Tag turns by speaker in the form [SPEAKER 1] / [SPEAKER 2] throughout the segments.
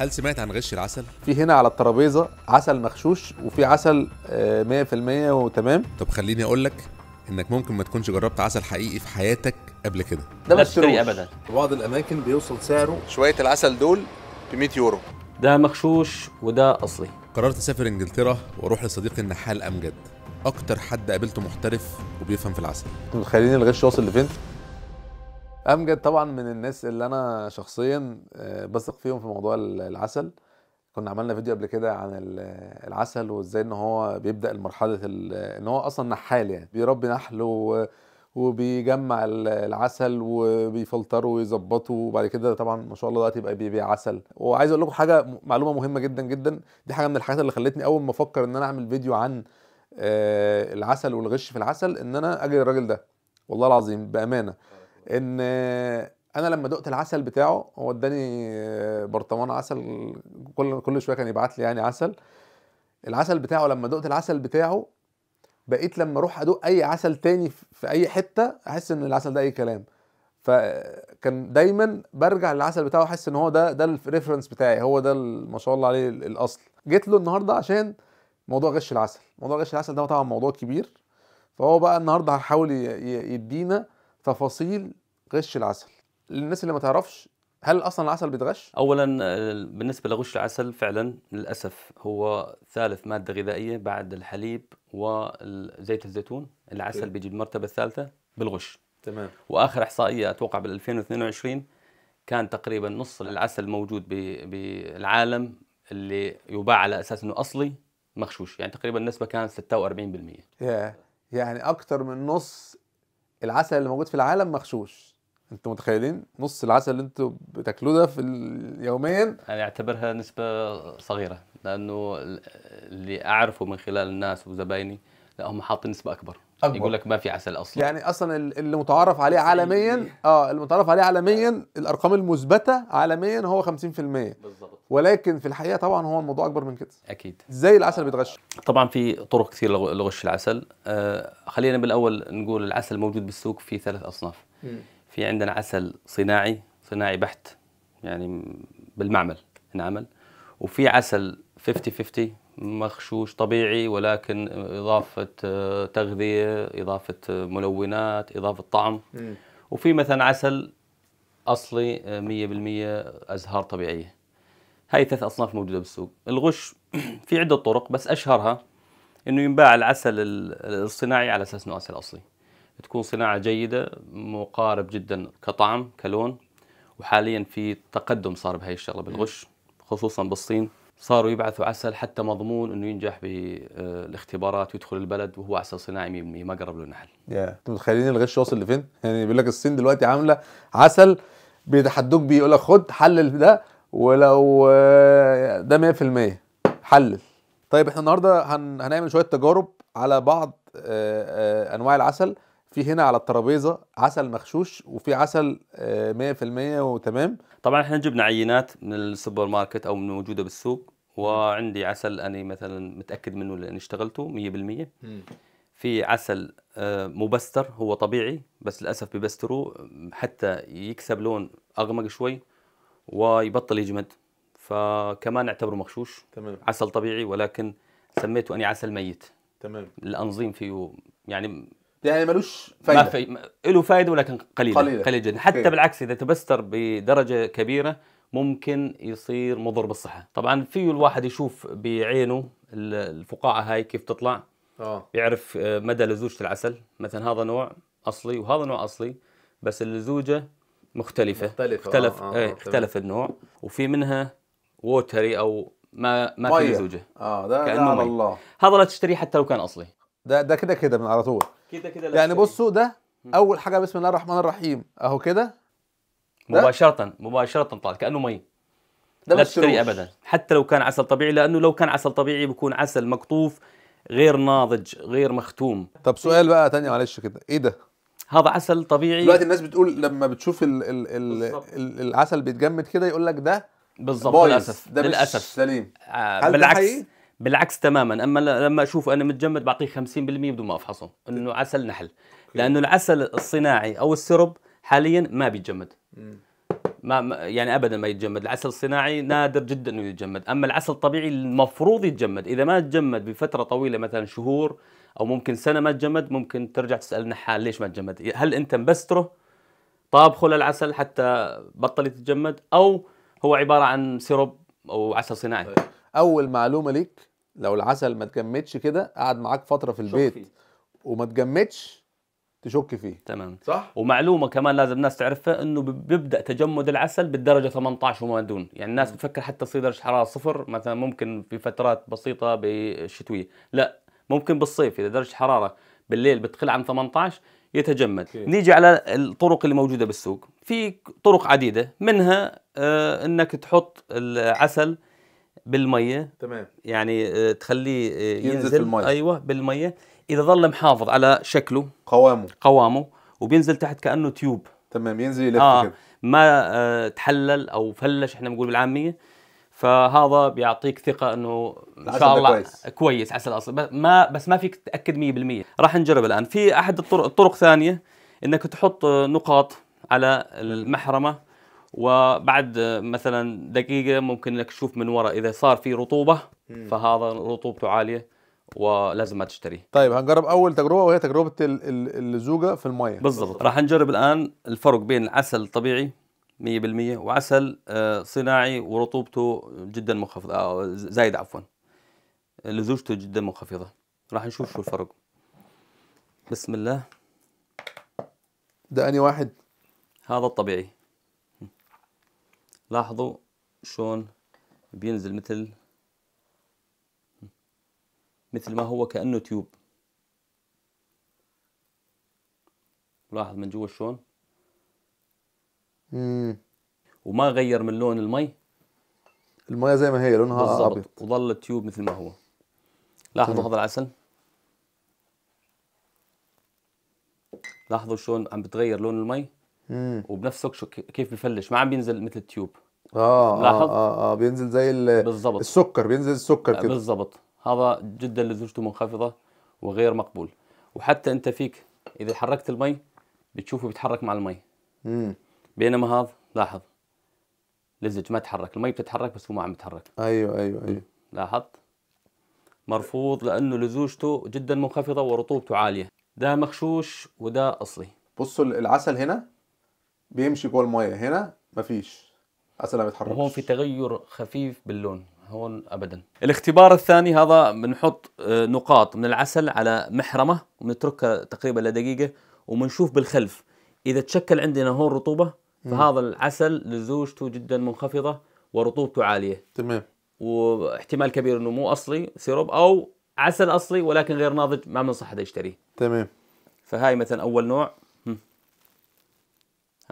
[SPEAKER 1] هل سمعت عن غش العسل؟ في هنا على الترابيزه عسل مغشوش وفي عسل 100% آه، وتمام طب خليني اقول لك انك ممكن ما تكونش جربت عسل حقيقي في حياتك قبل كده ده مش تشتريه ابدا في بعض الاماكن بيوصل سعره شويه العسل دول ب 100 يورو ده مغشوش وده اصلي قررت اسافر انجلترا واروح لصديقي النحال امجد اكتر حد قابلته محترف وبيفهم في العسل انت متخيلين الغش واصل لفين امجد طبعا من الناس اللي انا شخصيا آه، بثق فيهم في موضوع العسل كنا عملنا فيديو قبل كده عن العسل وازاي ان هو بيبدا مرحله ان هو اصلا نحال يعني بيربي نحل وبيجمع العسل وبيفلتره ويظبطه وبعد كده طبعا ما شاء الله دلوقتي بقى بيبيع عسل وعايز اقول لكم حاجه معلومه مهمه جدا جدا دي حاجه من الحاجات اللي خلتني اول ما افكر ان انا اعمل فيديو عن آه، العسل والغش في العسل ان انا اجري الراجل ده والله العظيم بامانه ان انا لما دقت العسل بتاعه هو اداني آه، برطمان عسل كل كل شويه كان يبعت لي يعني عسل العسل بتاعه لما دقت العسل بتاعه بقيت لما اروح ادوق اي عسل تاني في اي حته احس ان العسل ده اي كلام فكان دايما برجع للعسل بتاعه احس ان هو ده ده الريفرنس بتاعي هو ده ما شاء الله عليه الاصل جيت له النهارده عشان موضوع غش العسل موضوع غش العسل ده طبعا موضوع كبير فهو بقى النهارده هيحاول يدينا تفاصيل غش العسل للناس اللي ما تعرفش هل اصلا العسل بيتغش؟
[SPEAKER 2] اولا آه، بالنسبه لغش العسل فعلا للاسف هو ثالث ماده غذائيه بعد الحليب وزيت الزيتون العسل بيجي بالمرتبه الثالثه بالغش تمام واخر احصائيه اتوقع بال 2022 كان تقريبا نص العسل الموجود بالعالم اللي يباع على اساس انه اصلي مغشوش يعني تقريبا النسبه كانت 46%
[SPEAKER 1] ياه يعني اكثر من نص العسل اللي موجود في العالم مغشوش انتوا متخيلين نص العسل اللي انتوا بتاكلوه ده في يوميا
[SPEAKER 2] انا اعتبرها نسبه صغيره لانه اللي اعرفه من خلال الناس وزبايني لا هم حاطين نسبه اكبر أكبر. يقول لك ما في عسل اصلا يعني
[SPEAKER 1] اصلا اللي متعارف عليه عالميا اه اللي متعارف عليه عالميا الارقام المثبته عالميا هو 50% بالظبط ولكن في الحقيقه طبعا هو الموضوع اكبر من كده اكيد ازاي العسل بيتغش
[SPEAKER 2] طبعا في طرق كثير لغش العسل آه خلينا بالاول نقول العسل موجود بالسوق في ثلاث اصناف م. في عندنا عسل صناعي صناعي بحت يعني بالمعمل انعمل وفي عسل 50 50 مغشوش طبيعي ولكن اضافه آه، تغذيه اضافه آه، ملونات اضافه طعم م. وفي مثلا عسل اصلي 100% آه، ازهار طبيعيه هاي ثلاث اصناف موجوده بالسوق الغش في عده طرق بس اشهرها انه ينباع العسل الصناعي على اساس انه عسل اصلي تكون صناعه جيده مقارب جدا كطعم كلون وحاليا في تقدم صار بهي الشغله بالغش خصوصا بالصين صاروا يبعثوا عسل حتى مضمون انه ينجح بالاختبارات آه، ويدخل البلد وهو عسل صناعي 100% ما قرب له النحل.
[SPEAKER 1] يا انتم متخيلين الغش واصل لفين؟ يعني بيقول لك الصين دلوقتي عامله عسل بيتحدوك بيه يقول لك خد حلل ده ولو آه، ده 100% حلل. طيب احنا النهارده هن... هنعمل شويه تجارب على بعض آه، انواع العسل في هنا على الترابيزه عسل مغشوش وفي عسل 100% آه، وتمام
[SPEAKER 2] طبعا احنا جبنا عينات من السوبر ماركت او من موجوده بالسوق وعندي عسل انا مثلا متاكد منه لاني اشتغلته 100% في عسل آه، مبستر هو طبيعي بس للاسف ببستروه حتى يكسب لون اغمق شوي ويبطل يجمد فكمان نعتبره مغشوش تمام. عسل طبيعي ولكن سميته اني عسل ميت تمام الانظيم فيه يعني يعني ملوش فايده ما في له فايده ولكن قليله قليله, قليلة جدا حتى إيه. بالعكس اذا تبستر بدرجه كبيره ممكن يصير مضر بالصحه طبعا في الواحد يشوف بعينه الفقاعه هاي كيف تطلع اه يعرف آه، مدى لزوجه العسل مثلا هذا نوع اصلي وهذا نوع اصلي بس اللزوجه مختلفه مختلفه اختلف آه. آه. آه. اختلف النوع وفي منها ووتري او ما ما في لزوجه اه ده, ده على الله هذا لا تشتريه حتى لو كان اصلي
[SPEAKER 1] ده ده كده كده من على طول كده كده يعني إيه؟ بصوا ده اول حاجه بسم الله الرحمن الرحيم
[SPEAKER 2] اهو كده مباشره مباشره طلع كانه مي ده لا تشتري ابدا حتى لو كان عسل طبيعي لانه لو كان عسل طبيعي بيكون عسل مقطوف غير ناضج غير مختوم طب سؤال بقى تاني معلش كده ايه ده هذا عسل طبيعي دلوقتي الناس
[SPEAKER 1] بتقول لما بتشوف الـ الـ الـ العسل بيتجمد كده يقول لك ده بالظبط للاسف ده للاسف
[SPEAKER 2] سليم آه بالعكس بالعكس تماما اما لما اشوفه انا متجمد بعطيه 50% بدون ما افحصه انه عسل نحل لانه العسل الصناعي او السرب حاليا ما بيتجمد ما يعني ابدا ما يتجمد العسل الصناعي نادر جدا انه يتجمد اما العسل الطبيعي المفروض يتجمد اذا ما تجمد بفتره طويله مثلا شهور او ممكن سنه ما تجمد ممكن ترجع تسال النحال ليش ما تجمد هل انت مبستره طابخه للعسل حتى بطل يتجمد او هو عباره عن سرب
[SPEAKER 1] او عسل صناعي طيب. اول معلومه لك لو العسل ما تجمدش كده قعد معاك فتره
[SPEAKER 2] في البيت وما تجمدش تشك فيه تمام صح ومعلومه كمان لازم الناس تعرفها انه بيبدا تجمد العسل بالدرجه 18 وما دون يعني الناس بتفكر حتى تصير درجه حراره صفر مثلا ممكن في فترات بسيطه بالشتويه لا ممكن بالصيف اذا درجه حراره بالليل بتقل عن 18 يتجمد كي. نيجي على الطرق اللي موجوده بالسوق في طرق عديده منها آه انك تحط العسل بالميه تمام يعني آه، تخليه آه، ينزل, ينزل بالمية. ايوه بالميه اذا ظل محافظ على شكله قوامه قوامه وبينزل تحت كانه تيوب تمام ينزل يلف آه ما آه، تحلل او فلش احنا بنقول بالعاميه فهذا بيعطيك ثقه انه ان شاء الله كويس. كويس عسل اصلي ما بس ما فيك تتاكد 100% راح نجرب الان في احد الطرق الطرق ثانيه انك تحط نقاط على المحرمه وبعد مثلا دقيقه ممكن انك تشوف من وراء اذا صار في رطوبه فهذا رطوبته عاليه ولازم ما تشتريه
[SPEAKER 1] طيب هنجرب اول تجربه وهي تجربه اللزوجه في الميه بالضبط
[SPEAKER 2] راح نجرب الان الفرق بين العسل الطبيعي 100% وعسل آه، صناعي ورطوبته جدا منخفضه آه، زايد عفوا لزوجته جدا منخفضه راح نشوف شو الفرق بسم الله ده اني واحد هذا الطبيعي لاحظوا شون بينزل مثل مثل ما هو كأنه تيوب لاحظ من جوا شلون وما غير من لون المي
[SPEAKER 1] المية زي ما هي لونها ابيض
[SPEAKER 2] وظل التيوب مثل ما هو لاحظوا هذا العسل لاحظوا شلون عم بتغير لون المي وبنفس وبنفس كيف بفلش ما عم بينزل مثل التيوب اه, آه، لاحظ اه
[SPEAKER 1] اه بينزل زي بالزبط. السكر بينزل السكر كده بالضبط
[SPEAKER 2] هذا جدا لزوجته منخفضه وغير مقبول وحتى انت فيك اذا حركت المي بتشوفه بيتحرك مع المي امم بينما هذا لاحظ لزج ما تحرك المي بتتحرك بس هو ما عم يتحرك ايوه ايوه ايوه لاحظت مرفوض لانه لزوجته جدا منخفضه ورطوبته عاليه ده مخشوش وده اصلي بصوا العسل هنا
[SPEAKER 1] بيمشي جوه المايه هنا مفيش عسل ما بيتحركش وهون في تغير خفيف
[SPEAKER 2] باللون هون ابدا الاختبار الثاني هذا بنحط آه، نقاط من العسل على محرمه وبنتركها تقريبا لدقيقه وبنشوف بالخلف اذا تشكل عندنا هون رطوبه فهذا العسل لزوجته جدا منخفضه ورطوبته عاليه تمام واحتمال كبير انه مو اصلي سيروب او عسل اصلي ولكن غير ناضج ما بنصح حدا يشتريه تمام فهاي مثلا اول نوع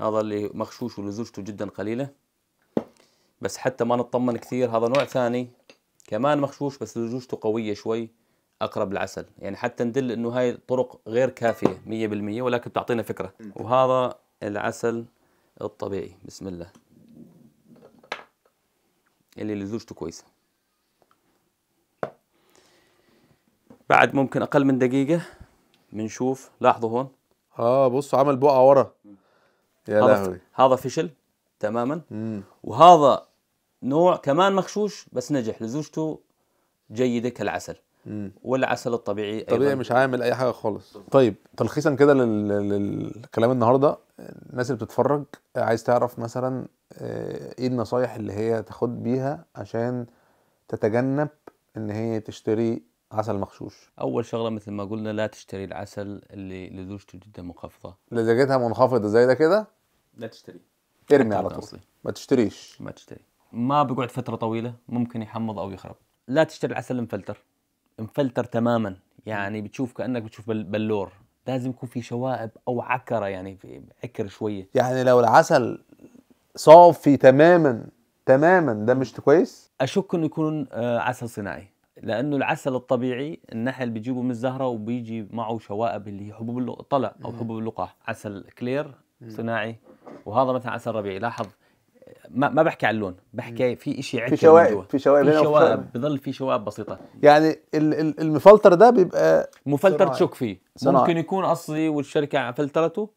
[SPEAKER 2] هذا اللي مغشوش ولزوجته جدا قليلة بس حتى ما نطمن كثير هذا نوع ثاني كمان مغشوش بس لزوجته قوية شوي أقرب العسل يعني حتى ندل أنه هاي طرق غير كافية مية بالمية ولكن بتعطينا فكرة وهذا العسل الطبيعي بسم الله اللي لزوجته كويسة بعد ممكن أقل من دقيقة بنشوف لاحظوا هون اه بص عمل بقعة ورا يا لهوي هذا فشل تماما مم. وهذا نوع كمان مغشوش بس نجح لزوجته جيده كالعسل مم. والعسل الطبيعي طبيعي أيضاً. مش عامل اي حاجه خالص
[SPEAKER 1] طيب تلخيصا كده للكلام النهارده الناس اللي بتتفرج عايز تعرف مثلا آه، ايه النصايح اللي هي تاخد بيها عشان تتجنب ان هي تشتري عسل مغشوش
[SPEAKER 2] اول شغله مثل ما قلنا لا تشتري العسل اللي لزوجته جدا منخفضه
[SPEAKER 1] لدرجتها منخفضه زي ده كده لا تشتري
[SPEAKER 2] ارمي على طول
[SPEAKER 1] ما تشتريش ما تشتري
[SPEAKER 2] ما بقعد فتره طويله ممكن يحمض او يخرب لا تشتري العسل مفلتر مفلتر تماما يعني بتشوف كانك بتشوف بلور لازم يكون في شوائب او عكره يعني في عكر شويه
[SPEAKER 1] يعني لو العسل صافي تماما تماما ده مش كويس
[SPEAKER 2] اشك انه يكون آه، عسل صناعي لانه العسل الطبيعي النحل بيجيبه من الزهره وبيجي معه شوائب اللي هي حبوب الطلع او حبوب اللقاح عسل كلير صناعي وهذا مثلا عسل ربيعي لاحظ ما ما بحكي عن اللون بحكي في شيء عكر في شوائب في شوائب في شوائب بضل في شوائب بسيطه
[SPEAKER 1] يعني المفلتر ده بيبقى مفلتر تشك فيه صناعي. ممكن
[SPEAKER 2] يكون اصلي والشركه فلترته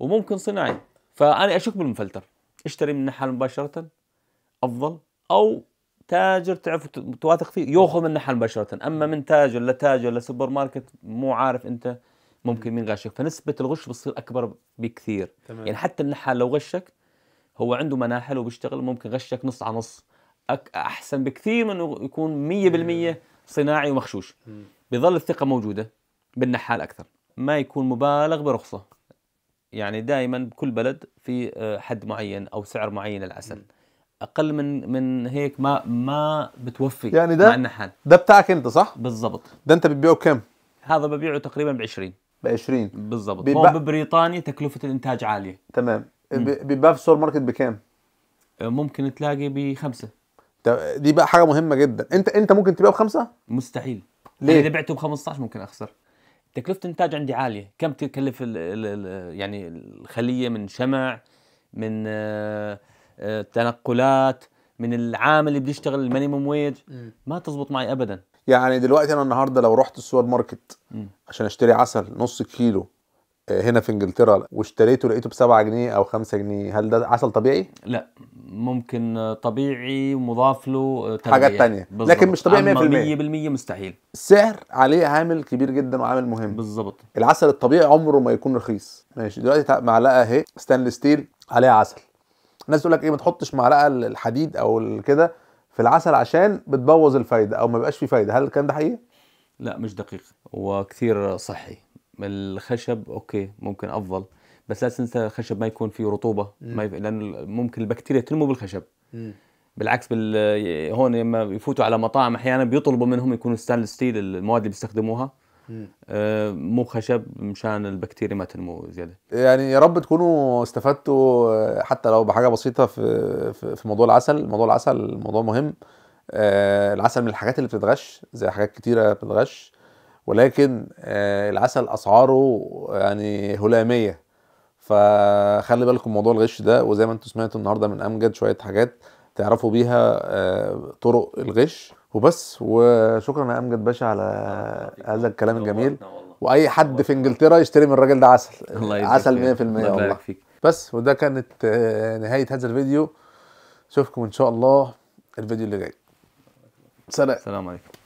[SPEAKER 2] وممكن صناعي فانا اشك بالمفلتر اشتري من النحال مباشره افضل او تاجر تعرف تواثق فيه ياخذ من النحال مباشره اما من تاجر لتاجر لسوبر ماركت مو عارف انت ممكن مين غشك فنسبه الغش بتصير اكبر بكثير تمام. يعني حتى النحال لو غشك هو عنده مناحل وبيشتغل ممكن غشك نص على نص أك احسن بكثير من انه يكون 100% صناعي ومغشوش بظل الثقه موجوده بالنحال اكثر ما يكون مبالغ برخصه يعني دائما بكل بلد في آه، حد معين او سعر معين للعسل اقل من من هيك ما ما بتوفي يعني ده مع النحال ده بتاعك انت صح بالضبط ده انت بتبيعه بكام هذا ببيعه تقريبا ب 20 ب 20 بالضبط بيبقى... ببريطانيا تكلفه الانتاج عاليه
[SPEAKER 1] تمام بيبقى في السوبر ماركت بكام؟ أه، ممكن تلاقي بخمسه دي بقى حاجه مهمه جدا انت انت ممكن تبيعه بخمسه؟ مستحيل ليه؟ اذا
[SPEAKER 2] بعته ب 15 ممكن اخسر تكلفه الانتاج عندي عاليه كم تكلف الـ الـ الـ يعني الخليه من شمع من أه، أه، تنقلات من العامل اللي بده يشتغل المينيموم ويج ما تزبط معي ابدا
[SPEAKER 1] يعني دلوقتي انا النهارده لو رحت السوبر ماركت عشان اشتري عسل نص كيلو آه، هنا في انجلترا واشتريته لقيته ب 7 جنيه او 5 جنيه هل ده عسل طبيعي؟
[SPEAKER 2] لا ممكن طبيعي مضاف له آه، تربية. حاجات تانية بالزبط. لكن مش طبيعي 100% 100% مستحيل السعر عليه عامل كبير
[SPEAKER 1] جدا وعامل مهم بالظبط العسل الطبيعي عمره ما يكون رخيص ماشي دلوقتي معلقه اهي ستانلس ستيل عليها عسل الناس تقول لك ايه ما تحطش معلقه الحديد او كده في العسل عشان بتبوظ الفايده او ما بقاش في فايده هل الكلام ده حقيقي
[SPEAKER 2] لا مش دقيق وكثير صحي الخشب اوكي ممكن افضل بس لا تنسى الخشب ما يكون فيه رطوبه ما يف... لان ممكن البكتيريا تنمو بالخشب مم. بالعكس بال... هون لما يفوتوا على مطاعم احيانا بيطلبوا منهم يكونوا ستانلس ستيل المواد اللي بيستخدموها آه، مو خشب مشان البكتيريا ما تنمو زياده
[SPEAKER 1] يعني يا رب تكونوا استفدتوا آه، حتى لو بحاجه بسيطه في في موضوع العسل موضوع العسل موضوع مهم آه، العسل من الحاجات اللي بتتغش زي حاجات كتيره بتتغش ولكن العسل اسعاره يعني هلاميه فخلي بالكم موضوع الغش ده وزي ما انتم سمعتوا النهارده من امجد شويه حاجات تعرفوا بيها طرق الغش وبس وشكرا يا امجد باشا على هذا الكلام الجميل واي حد في انجلترا يشتري من الراجل ده عسل
[SPEAKER 2] عسل 100% الله والله فيك.
[SPEAKER 1] بس وده كانت آه، نهايه هذا الفيديو اشوفكم ان شاء الله الفيديو اللي جاي سلام سلام عليكم